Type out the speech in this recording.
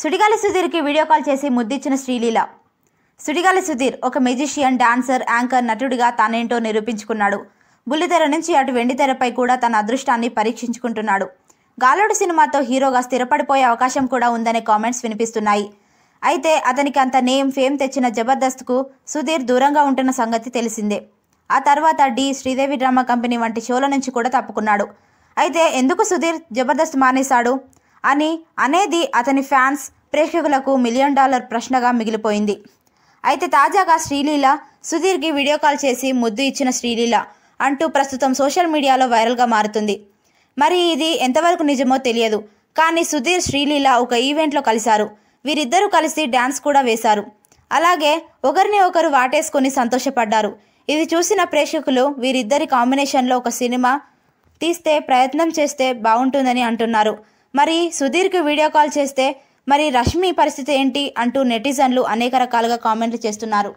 సుడిగాలి సుధీర్కి video call చేసి ముద్దిచ్చిన శ్రీలీల సుడిగాలి సుధీర్ ఒక magician dancer anchor నటుడిగా తానేంటో నిరూపించుకున్నాడు బుల్లితెర నుంచి అటు వెండితెరపై కూడా తన అదృష్టాన్ని పరీక్షించుకుంటున్నాడు గాలోడు సినిమాతో హీరోగా స్థిరపడిపోయే అవకాశం కూడా ఉందనే కామెంట్స్ వినిపిస్తున్నాయి అయితే అతనికి అంత నేమ్ ఫేమ్ తెచ్చిన జబర్దస్త్కు సుధీర్ దూరంగా ఉంటున్న సంగతి తెలిసిందే ఆ తర్వాత డి శ్రీదేవి డ్రామా కంపెనీ వంటి షోల నుంచి కూడా తప్పుకున్నాడు అయితే ఎందుకు సుధీర్ జబర్దస్త్ మానేశాడు అని అనేది అతని ఫ్యాన్స్ ప్రేక్షకులకు మిలియన్ డాలర్ ప్రశ్నగా మిగిలిపోయింది అయితే తాజాగా శ్రీలీల సుధీర్కి వీడియో కాల్ చేసి ముద్దు ఇచ్చిన శ్రీలీల అంటూ ప్రస్తుతం సోషల్ మీడియాలో వైరల్గా మారుతుంది మరి ఇది ఎంతవరకు నిజమో తెలియదు కానీ సుధీర్ శ్రీలీల ఒక ఈవెంట్లో కలిశారు వీరిద్దరూ కలిసి డ్యాన్స్ కూడా వేశారు అలాగే ఒకరిని ఒకరు వాటేసుకొని సంతోషపడ్డారు ఇది చూసిన ప్రేక్షకులు వీరిద్దరి కాంబినేషన్లో ఒక సినిమా తీస్తే ప్రయత్నం చేస్తే బాగుంటుందని అంటున్నారు మరి సుధీర్కి వీడియో కాల్ చేస్తే మరి రష్మి పరిస్థితి ఏంటి అంటూ నెటిజన్లు అనేక రకాలుగా కామెంట్లు చేస్తున్నారు